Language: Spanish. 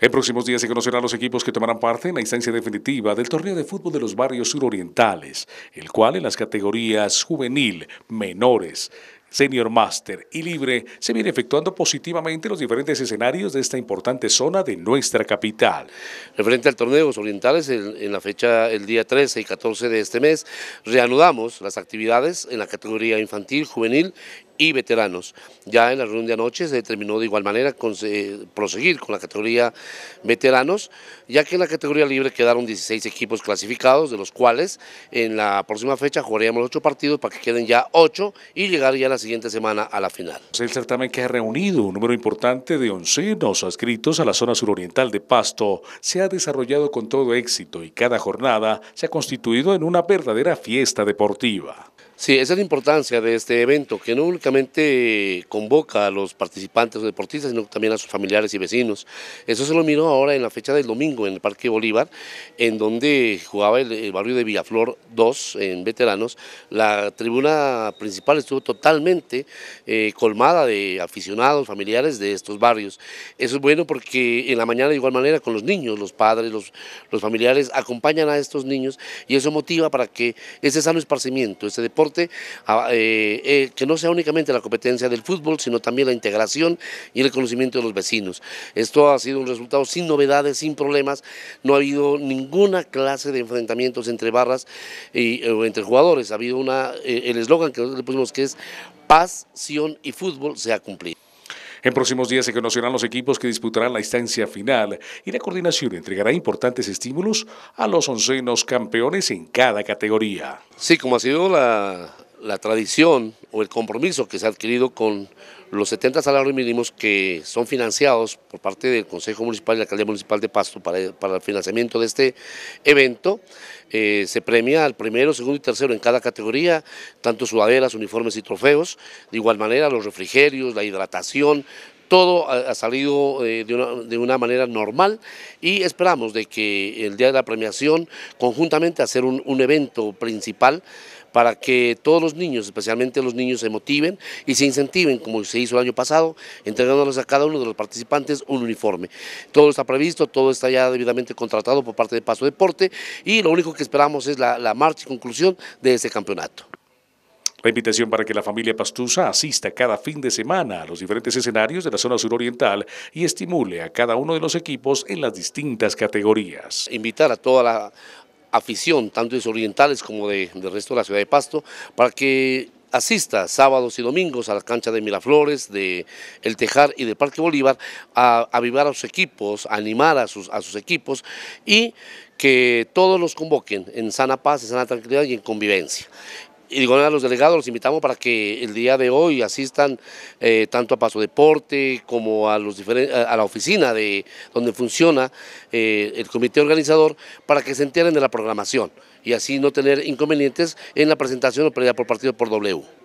En próximos días se conocerán los equipos que tomarán parte en la instancia definitiva del torneo de fútbol de los barrios surorientales, el cual en las categorías juvenil, menores, senior master y libre se viene efectuando positivamente los diferentes escenarios de esta importante zona de nuestra capital. Referente al torneo de los orientales, en, en la fecha el día 13 y 14 de este mes, reanudamos las actividades en la categoría infantil, juvenil y veteranos. Ya en la reunión de anoche se determinó de igual manera proseguir con la categoría veteranos, ya que en la categoría libre quedaron 16 equipos clasificados, de los cuales en la próxima fecha jugaríamos 8 partidos para que queden ya 8 y llegar ya la siguiente semana a la final. El certamen que ha reunido un número importante de oncenos adscritos a la zona suroriental de Pasto se ha desarrollado con todo éxito y cada jornada se ha constituido en una verdadera fiesta deportiva. Sí, esa es la importancia de este evento, que no únicamente convoca a los participantes o deportistas, sino también a sus familiares y vecinos. Eso se lo miró ahora en la fecha del domingo en el Parque Bolívar, en donde jugaba el, barrio de Villaflor 2 en veteranos. La tribuna principal estuvo totalmente eh, colmada de aficionados, familiares de estos barrios. Eso es bueno porque en la mañana de igual manera con los niños, los padres, los, los familiares acompañan a estos niños y eso motiva para que ese sano esparcimiento, ese deporte, eh, eh, que no sea únicamente la competencia del fútbol, sino también la integración y el conocimiento de los vecinos. Esto ha sido un resultado sin novedades, sin problemas, no ha habido ninguna clase de enfrentamientos entre barras eh, o entre jugadores, ha habido una, el eslogan que le pusimos que es pasión y fútbol se ha cumplido. En próximos días se conocerán los equipos que disputarán la instancia final y la coordinación entregará importantes estímulos a los oncenos campeones en cada categoría. Sí, como ha sido la, la tradición o el compromiso que se ha adquirido con los 70 salarios mínimos que son financiados por parte del Consejo Municipal y la Alcaldía Municipal de Pasto para, el financiamiento de este evento. Eh, se premia al primero, segundo y tercero en cada categoría, tanto sudaderas, uniformes y trofeos. De igual manera, los refrigerios, la hidratación, todo ha, salido eh, de, una, manera normal y esperamos de que el día de la premiación, conjuntamente hacer un, evento principal para que todos los niños, especialmente los niños, se motiven y se incentiven, como se hizo el año pasado, entregándoles a cada uno de los participantes un uniforme. Todo está previsto, todo está ya debidamente contratado por parte de Paso Deporte y lo único que esperamos es la, la marcha y conclusión de este campeonato. La invitación para que la familia Pastusa asista cada fin de semana a los diferentes escenarios de la zona suroriental y estimule a cada uno de los equipos en las distintas categorías. Invitar a toda la afición, tanto de los orientales como del resto de la ciudad de Pasto, para que asista sábados y domingos a la cancha de Miraflores, de El Tejar y de Parque Bolívar a avivar a sus equipos, animar a sus, a sus equipos y que todos los convoquen en sana paz, en sana tranquilidad y en convivencia. Y digo a los delegados, los invitamos para que el día de hoy asistan eh, tanto a Paso Deporte como a, los a la oficina de donde funciona eh, el comité organizador para que se enteren de la programación y así no tener inconvenientes en la presentación o pelea por partido por W.